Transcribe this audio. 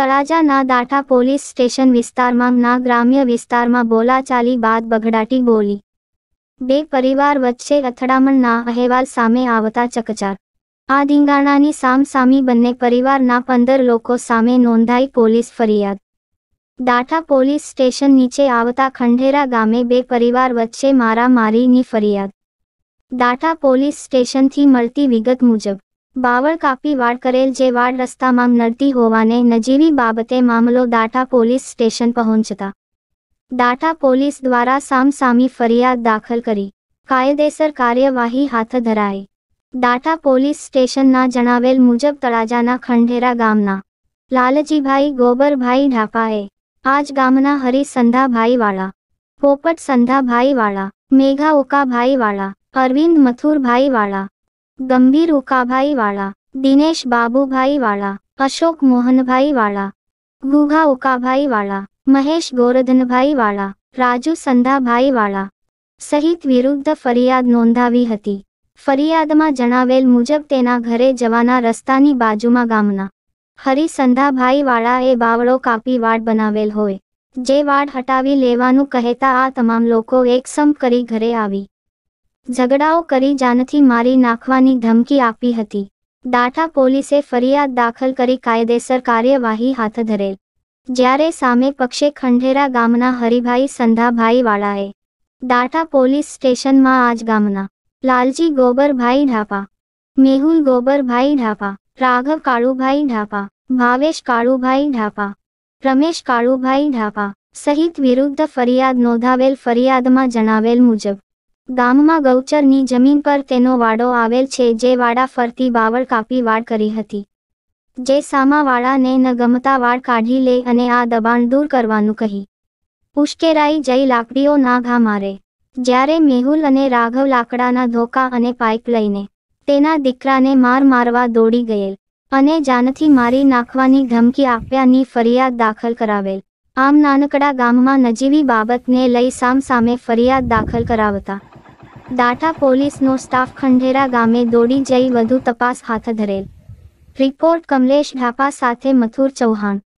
તળાજાના દાઠા police station વિસ્તારમાં ના ગ્રામ્ય વિસ્તારમાં બોલાચાલી બાદ બગડાટી બોલી બે પરિવાર વચ્ચે અથડામણના અહેવાલ સામે આવતા ચકચાર આ ધીંગાણાની સામસામી બંને પરિવારના પંદર લોકો સામે નોંધાઈ પોલીસ ફરિયાદ દાઠા પોલીસ સ્ટેશન નીચે આવતા ખંડેરા ગામે બે પરિવાર વચ્ચે મારામારીની ફરિયાદ દાઠા પોલીસ સ્ટેશનથી મળતી વિગત મુજબ બાવળ કાપી વાડ કરેલ જે વાડ રસ્તામાં નડતી હોવાને નજીવી બાબતે મામલો દાઠા પોલીસ સ્ટેશન પહોંચતા દાઠા પોલીસ દ્વારા સામસામી ફરિયાદ દાખલ કરી કાયદેસર કાર્યવાહી હાથ ધરાઈ દાઠા પોલીસ સ્ટેશનના જણાવેલ મુજબ તળાજાના ખંડેરા ગામના લાલજીભાઈ ગોબરભાઈ ઢાપાએ આજ ગામના હરિસંધાભાઈવાળા પોપટ સંધાભાઈવાળા મેઘા ઉકાભાઈવાળા અરવિંદ મથુરભાઈવાળા ગંભીર ઉકાભાઈવાળા દિનેશ બાબુભાઈવાળા અશોક મોહનભાઈવાળા ગુઘા ઉકાભાઈવાળા મહેશ ગોરધનભાઈવાળા રાજુ સંધાભાઈવાળા સહિત વિરુદ્ધ ફરિયાદ નોંધાવી હતી ફરિયાદમાં જણાવેલ મુજબ તેના ઘરે જવાના રસ્તાની બાજુમાં ગામના હરિસંધાભાઈવાળાએ બાવળો કાપી વાડ બનાવેલ હોય જે વાડ હટાવી લેવાનું કહેતા આ તમામ લોકો એકસમ કરી ઘરે આવી ઝઘડાઓ કરી જાનથી મારી નાખવાની ધમકી આપી હતી દાઠા પોલીસે ફરિયાદ દાખલ કરી કાયદેસર કાર્યવાહી હાથ ધરેલ જ્યારે સામે પક્ષે ખંડેરા ગામના હરિભાઈ સંધાભાઈવાળાએ દાઠા પોલીસ સ્ટેશનમાં આજ ગામના લાલજી ગોબરભાઈ ઢાપા મેહુલ ગોબરભાઈ ઢાપા રાઘવ કાળુભાઈ ઢાપા ભાવેશ કાળુભાઈ ઢાપા રમેશ કાળુભાઈ ઢાપા સહિત વિરુદ્ધ ફરિયાદ નોંધાવેલ ફરિયાદમાં જણાવેલ મુજબ ગામમાં ગૌચરની જમીન પર તેનો વાડો આવેલ છે જે વાડા ફરતી બાવળ કાપી વાડ કરી હતી જે સામાવાળાને ન ગમતા વાડ કાઢી લે અને આ દબાણ દૂર કરવાનું કહી ઉશ્કેરાઈ જઈ લાકડીઓ ના ઘા મારે જ્યારે મેહુલ અને રાઘવ લાકડાના ધોકા અને પાઇપ લઈને તેના દીકરાને માર મારવા દોડી ગયેલ અને જાનથી મારી નાખવાની ધમકી આપ્યાની ફરિયાદ દાખલ કરાવેલ આમ નાનકડા ગામમાં નજીવી બાબતને લઈ સામ સામે ફરિયાદ દાખલ કરાવતા દાટા પોલીસનો સ્ટાફ ખંઢેરા ગામે દોડી જઈ વધુ તપાસ હાથ ધરેલ રિપોર્ટ કમલેશ ઢાપા સાથે મથુર ચૌહાણ